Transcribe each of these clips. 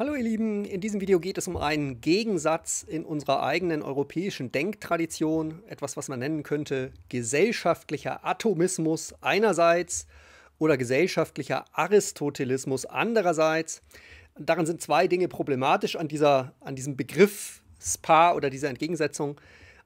Hallo ihr Lieben, in diesem Video geht es um einen Gegensatz in unserer eigenen europäischen Denktradition, etwas was man nennen könnte gesellschaftlicher Atomismus einerseits oder gesellschaftlicher Aristotelismus andererseits. Daran sind zwei Dinge problematisch an, dieser, an diesem Begriffspaar oder dieser Entgegensetzung.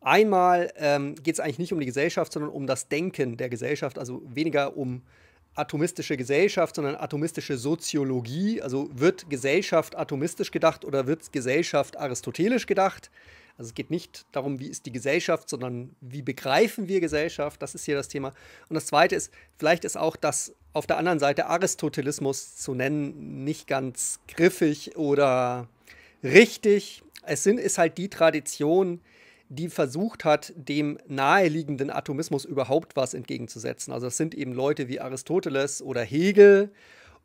Einmal ähm, geht es eigentlich nicht um die Gesellschaft, sondern um das Denken der Gesellschaft, also weniger um äh, atomistische Gesellschaft, sondern atomistische Soziologie. Also wird Gesellschaft atomistisch gedacht oder wird Gesellschaft aristotelisch gedacht? Also es geht nicht darum, wie ist die Gesellschaft, sondern wie begreifen wir Gesellschaft. Das ist hier das Thema. Und das Zweite ist, vielleicht ist auch das auf der anderen Seite Aristotelismus zu nennen nicht ganz griffig oder richtig. Es sind, ist halt die Tradition, äh, die versucht hat, dem naheliegenden Atomismus überhaupt was entgegenzusetzen. Also das sind eben Leute wie Aristoteles oder Hegel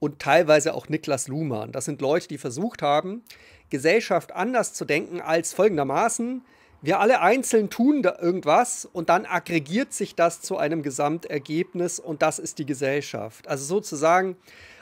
und teilweise auch Niklas Luhmann. Das sind Leute, die versucht haben, Gesellschaft anders zu denken als folgendermaßen. Wir alle einzeln tun da irgendwas und dann aggregiert sich das zu einem Gesamtergebnis und das ist die Gesellschaft. Also sozusagen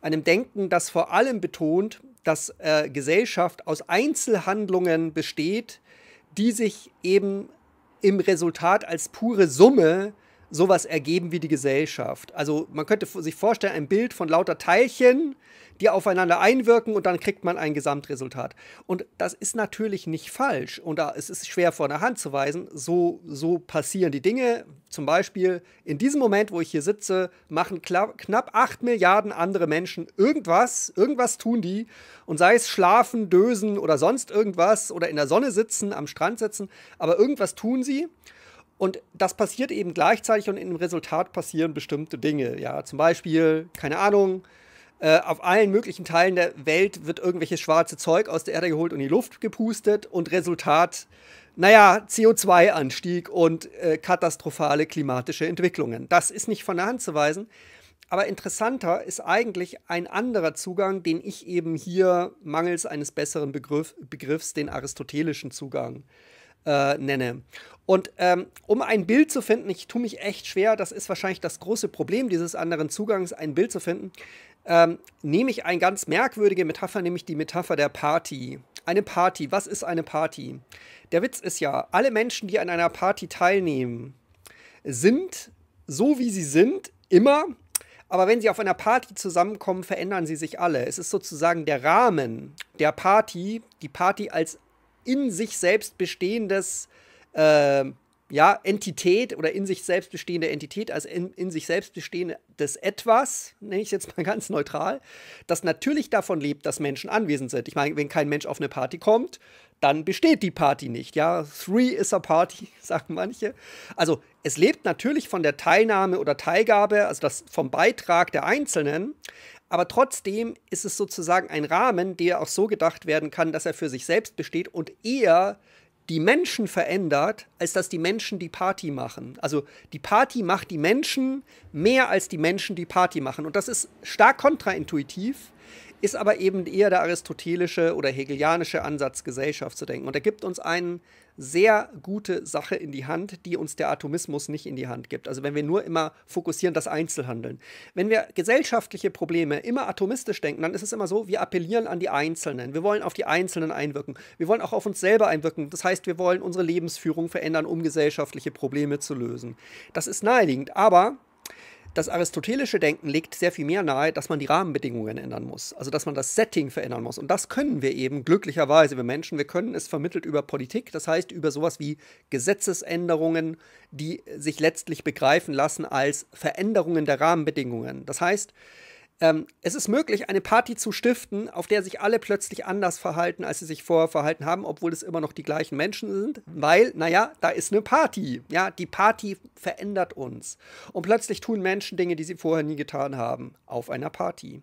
einem Denken, das vor allem betont, dass äh, Gesellschaft aus Einzelhandlungen besteht, die sich eben im Resultat als pure Summe sowas ergeben wie die Gesellschaft. Also man könnte sich vorstellen, ein Bild von lauter Teilchen, die aufeinander einwirken und dann kriegt man ein Gesamtresultat. Und das ist natürlich nicht falsch und da, es ist schwer vor der Hand zu weisen. So, so passieren die Dinge. Zum Beispiel in diesem Moment, wo ich hier sitze, machen knapp 8 Milliarden andere Menschen irgendwas, irgendwas tun die und sei es schlafen, dösen oder sonst irgendwas oder in der Sonne sitzen, am Strand sitzen, aber irgendwas tun sie. Und das passiert eben gleichzeitig und im Resultat passieren bestimmte Dinge. Ja, zum Beispiel, keine Ahnung, äh, auf allen möglichen Teilen der Welt wird irgendwelches schwarze Zeug aus der Erde geholt und in die Luft gepustet und Resultat, naja, CO2-Anstieg und äh, katastrophale klimatische Entwicklungen. Das ist nicht von der Hand zu weisen. Aber interessanter ist eigentlich ein anderer Zugang, den ich eben hier mangels eines besseren Begriff, Begriffs den aristotelischen Zugang äh, äh, nenne. Und ähm, um ein Bild zu finden, ich tue mich echt schwer, das ist wahrscheinlich das große Problem dieses anderen Zugangs, ein Bild zu finden, ähm, nehme ich eine ganz merkwürdige Metapher, nämlich die Metapher der Party. Eine Party, was ist eine Party? Der Witz ist ja, alle Menschen, die an einer Party teilnehmen, sind so, wie sie sind, immer. Aber wenn sie auf einer Party zusammenkommen, verändern sie sich alle. Es ist sozusagen der Rahmen der Party, die Party als in sich selbst bestehendes, äh, ja, Entität oder in sich selbst bestehende Entität, als in, in sich selbst bestehendes Etwas, nenne ich es jetzt mal ganz neutral, das natürlich davon lebt, dass Menschen anwesend sind. Ich meine, wenn kein Mensch auf eine Party kommt, dann besteht die Party nicht. Ja, three is a party, sagen manche. Also es lebt natürlich von der Teilnahme oder Teilgabe, also das vom Beitrag der Einzelnen, aber trotzdem ist es sozusagen ein Rahmen, der auch so gedacht werden kann, dass er für sich selbst besteht und eher die Menschen verändert, als dass die Menschen die Party machen. Also die Party macht die Menschen mehr als die Menschen die Party machen. Und das ist stark kontraintuitiv, ist aber eben eher der aristotelische oder hegelianische Ansatz, Gesellschaft zu denken. Und er gibt uns eine sehr gute Sache in die Hand, die uns der Atomismus nicht in die Hand gibt. Also wenn wir nur immer fokussieren, das Einzelhandeln. Wenn wir gesellschaftliche Probleme immer atomistisch denken, dann ist es immer so, wir appellieren an die Einzelnen. Wir wollen auf die Einzelnen einwirken. Wir wollen auch auf uns selber einwirken. Das heißt, wir wollen unsere Lebensführung verändern, um gesellschaftliche Probleme zu lösen. Das ist naheliegend, aber das aristotelische Denken legt sehr viel mehr nahe, dass man die Rahmenbedingungen ändern muss, also dass man das Setting verändern muss. Und das können wir eben glücklicherweise, wir Menschen, wir können es vermittelt über Politik, das heißt über sowas wie Gesetzesänderungen, die sich letztlich begreifen lassen als Veränderungen der Rahmenbedingungen. Das heißt, ähm, es ist möglich, eine Party zu stiften, auf der sich alle plötzlich anders verhalten, als sie sich vorher verhalten haben, obwohl es immer noch die gleichen Menschen sind, weil, naja, da ist eine Party. Ja, die Party verändert uns. Und plötzlich tun Menschen Dinge, die sie vorher nie getan haben, auf einer Party.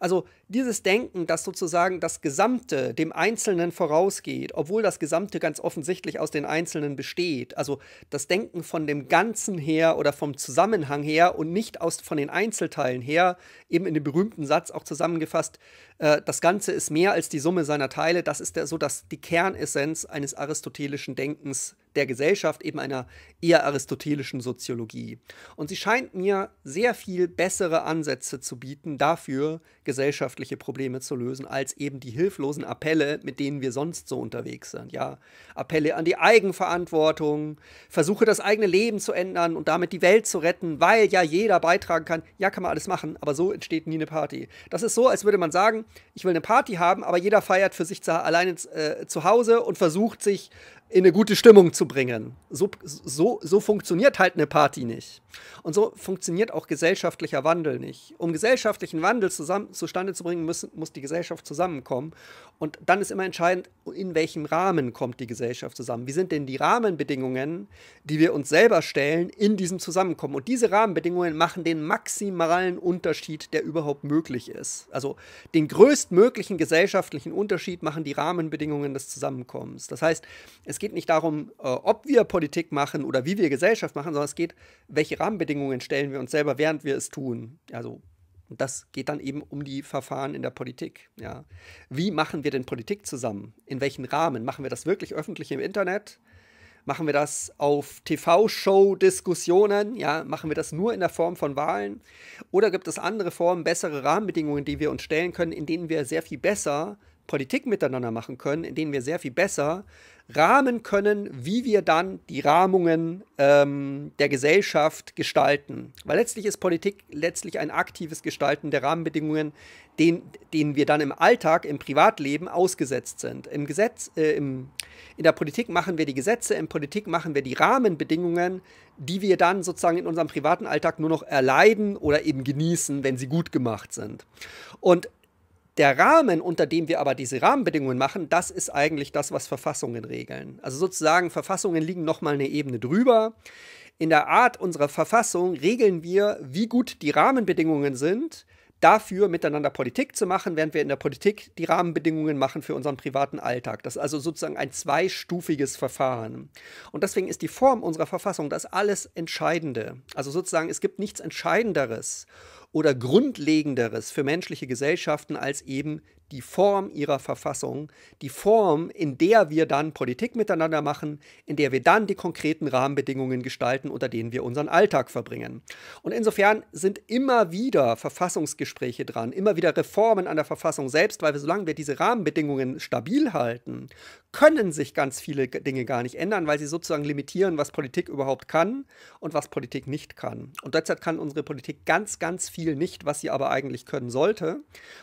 Also dieses Denken, dass sozusagen das Gesamte dem Einzelnen vorausgeht, obwohl das Gesamte ganz offensichtlich aus den Einzelnen besteht, also das Denken von dem Ganzen her oder vom Zusammenhang her und nicht aus, von den Einzelteilen her, eben in in dem berühmten Satz auch zusammengefasst, äh, das Ganze ist mehr als die Summe seiner Teile. Das ist der, so dass die Kernessenz eines aristotelischen Denkens der Gesellschaft, eben einer eher aristotelischen Soziologie. Und sie scheint mir sehr viel bessere Ansätze zu bieten, dafür gesellschaftliche Probleme zu lösen, als eben die hilflosen Appelle, mit denen wir sonst so unterwegs sind. Ja, Appelle an die Eigenverantwortung, Versuche, das eigene Leben zu ändern und damit die Welt zu retten, weil ja jeder beitragen kann. Ja, kann man alles machen, aber so entsteht nie eine Party. Das ist so, als würde man sagen, ich will eine Party haben, aber jeder feiert für sich zu, alleine äh, zu Hause und versucht sich in eine gute Stimmung zu bringen. So, so, so funktioniert halt eine Party nicht. Und so funktioniert auch gesellschaftlicher Wandel nicht. Um gesellschaftlichen Wandel zusammen, zustande zu bringen, müssen, muss die Gesellschaft zusammenkommen. Und dann ist immer entscheidend, in welchem Rahmen kommt die Gesellschaft zusammen? Wie sind denn die Rahmenbedingungen, die wir uns selber stellen, in diesem Zusammenkommen? Und diese Rahmenbedingungen machen den maximalen Unterschied, der überhaupt möglich ist. Also den größtmöglichen gesellschaftlichen Unterschied machen die Rahmenbedingungen des Zusammenkommens. Das heißt, es geht nicht darum, äh, ob wir Politik machen oder wie wir Gesellschaft machen, sondern es geht, welche Rahmenbedingungen stellen wir uns selber, während wir es tun. Also und das geht dann eben um die Verfahren in der Politik. Ja. Wie machen wir denn Politik zusammen? In welchen Rahmen? Machen wir das wirklich öffentlich im Internet? Machen wir das auf TV-Show-Diskussionen? Ja, machen wir das nur in der Form von Wahlen? Oder gibt es andere Formen, bessere Rahmenbedingungen, die wir uns stellen können, in denen wir sehr viel besser äh, Politik miteinander machen können, in denen wir sehr viel besser rahmen können, wie wir dann die Rahmungen ähm, der Gesellschaft gestalten. Weil letztlich ist Politik letztlich ein aktives Gestalten der Rahmenbedingungen, den, denen wir dann im Alltag, im Privatleben ausgesetzt sind. Im Gesetz, äh, im, in der Politik machen wir die Gesetze, in Politik machen wir die Rahmenbedingungen, die wir dann sozusagen in unserem privaten Alltag nur noch erleiden oder eben genießen, wenn sie gut gemacht sind. Und der Rahmen, unter dem wir aber diese Rahmenbedingungen machen, das ist eigentlich das, was Verfassungen regeln. Also sozusagen, Verfassungen liegen nochmal eine Ebene drüber. In der Art unserer Verfassung regeln wir, wie gut die Rahmenbedingungen sind, dafür miteinander Politik zu machen, während wir in der Politik die Rahmenbedingungen machen für unseren privaten Alltag. Das ist also sozusagen ein zweistufiges Verfahren. Und deswegen ist die Form unserer Verfassung das alles Entscheidende. Also sozusagen, es gibt nichts Entscheidenderes oder Grundlegenderes für menschliche Gesellschaften als eben die Form ihrer Verfassung, die Form, in der wir dann Politik miteinander machen, in der wir dann die konkreten Rahmenbedingungen gestalten, unter denen wir unseren Alltag verbringen. Und insofern sind immer wieder Verfassungsgespräche dran, immer wieder Reformen an der Verfassung selbst, weil wir, solange wir diese Rahmenbedingungen stabil halten, können sich ganz viele Dinge gar nicht ändern, weil sie sozusagen limitieren, was Politik überhaupt kann und was Politik nicht kann. Und derzeit kann unsere Politik ganz, ganz viel nicht, was sie aber eigentlich können sollte.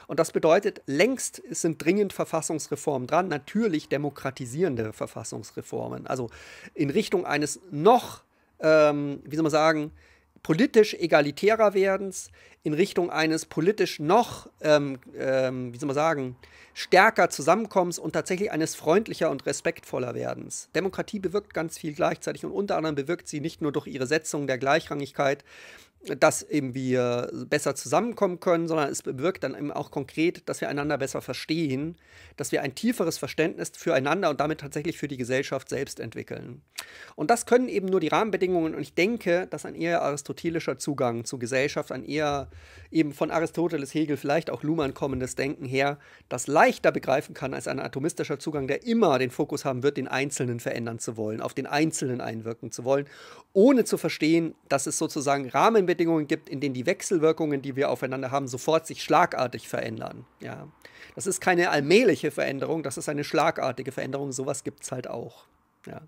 Und das bedeutet längst längst, es sind dringend Verfassungsreformen dran, natürlich demokratisierende Verfassungsreformen. Also in Richtung eines noch, ähm, wie soll man sagen, politisch egalitärer Werdens, in Richtung eines politisch noch, ähm, ähm, wie soll man sagen, stärker Zusammenkommens und tatsächlich eines freundlicher und respektvoller Werdens. Demokratie bewirkt ganz viel gleichzeitig und unter anderem bewirkt sie nicht nur durch ihre Setzung der Gleichrangigkeit dass eben wir besser zusammenkommen können, sondern es bewirkt dann eben auch konkret, dass wir einander besser verstehen, dass wir ein tieferes Verständnis füreinander und damit tatsächlich für die Gesellschaft selbst entwickeln. Und das können eben nur die Rahmenbedingungen und ich denke, dass ein eher aristotelischer Zugang zur Gesellschaft, ein eher eben von Aristoteles, Hegel, vielleicht auch Luhmann kommendes Denken her, das leichter begreifen kann als ein atomistischer Zugang, der immer den Fokus haben wird, den Einzelnen verändern zu wollen, auf den Einzelnen einwirken zu wollen, ohne zu verstehen, dass es sozusagen Rahmen Rahmenbedingungen gibt, in denen die Wechselwirkungen, die wir aufeinander haben, sofort sich schlagartig verändern. Ja. Das ist keine allmähliche Veränderung, das ist eine schlagartige Veränderung. Sowas gibt es halt auch. Ja.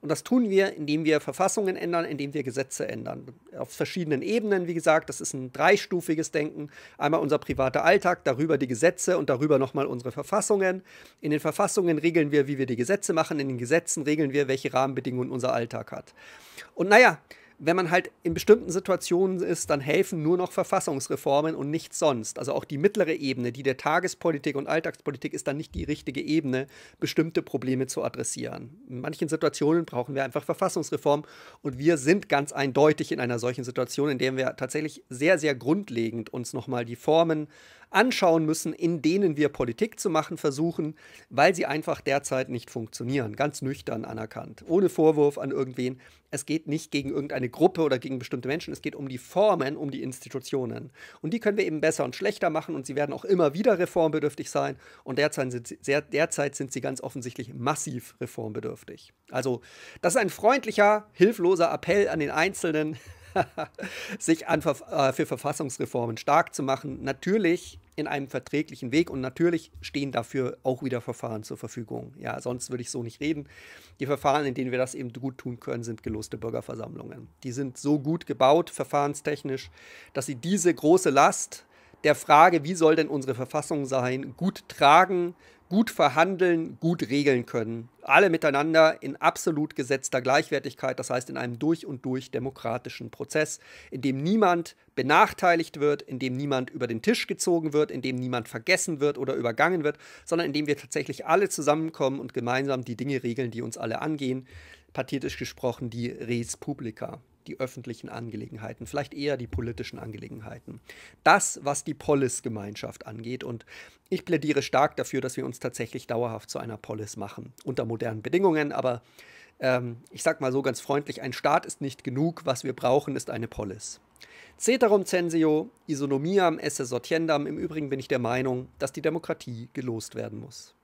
Und das tun wir, indem wir Verfassungen ändern, indem wir Gesetze ändern. Auf verschiedenen Ebenen, wie gesagt, das ist ein dreistufiges Denken. Einmal unser privater Alltag, darüber die Gesetze und darüber nochmal unsere Verfassungen. In den Verfassungen regeln wir, wie wir die Gesetze machen. In den Gesetzen regeln wir, welche Rahmenbedingungen unser Alltag hat. Und naja, wenn man halt in bestimmten Situationen ist, dann helfen nur noch Verfassungsreformen und nichts sonst. Also auch die mittlere Ebene, die der Tagespolitik und Alltagspolitik ist dann nicht die richtige Ebene, bestimmte Probleme zu adressieren. In manchen Situationen brauchen wir einfach Verfassungsreform und wir sind ganz eindeutig in einer solchen Situation, in der wir tatsächlich sehr, sehr grundlegend uns nochmal die Formen anschauen müssen, in denen wir Politik zu machen versuchen, weil sie einfach derzeit nicht funktionieren. Ganz nüchtern anerkannt, ohne Vorwurf an irgendwen. Es geht nicht gegen irgendeine Gruppe oder gegen bestimmte Menschen, es geht um die Formen, um die Institutionen. Und die können wir eben besser und schlechter machen und sie werden auch immer wieder reformbedürftig sein. Und derzeit sind sie, sehr, derzeit sind sie ganz offensichtlich massiv reformbedürftig. Also das ist ein freundlicher, hilfloser Appell an den Einzelnen. sich an, äh, für Verfassungsreformen stark zu machen. Natürlich in einem verträglichen Weg und natürlich stehen dafür auch wieder Verfahren zur Verfügung. Ja, sonst würde ich so nicht reden. Die Verfahren, in denen wir das eben gut tun können, sind geloste Bürgerversammlungen. Die sind so gut gebaut, verfahrenstechnisch, dass sie diese große Last der Frage, wie soll denn unsere Verfassung sein, gut tragen, gut verhandeln, gut regeln können. Alle miteinander in absolut gesetzter Gleichwertigkeit, das heißt in einem durch und durch demokratischen Prozess, in dem niemand benachteiligt wird, in dem niemand über den Tisch gezogen wird, in dem niemand vergessen wird oder übergangen wird, sondern in dem wir tatsächlich alle zusammenkommen und gemeinsam die Dinge regeln, die uns alle angehen. Pathetisch gesprochen die Res Publica die öffentlichen Angelegenheiten, vielleicht eher die politischen Angelegenheiten. Das, was die Polis-Gemeinschaft angeht. Und ich plädiere stark dafür, dass wir uns tatsächlich dauerhaft zu einer Polis machen. Unter modernen Bedingungen, aber ähm, ich sag mal so ganz freundlich: ein Staat ist nicht genug. Was wir brauchen, ist eine Polis. Ceterum censeo, isonomiam esse sortiendam. Im Übrigen bin ich der Meinung, dass die Demokratie gelost werden muss.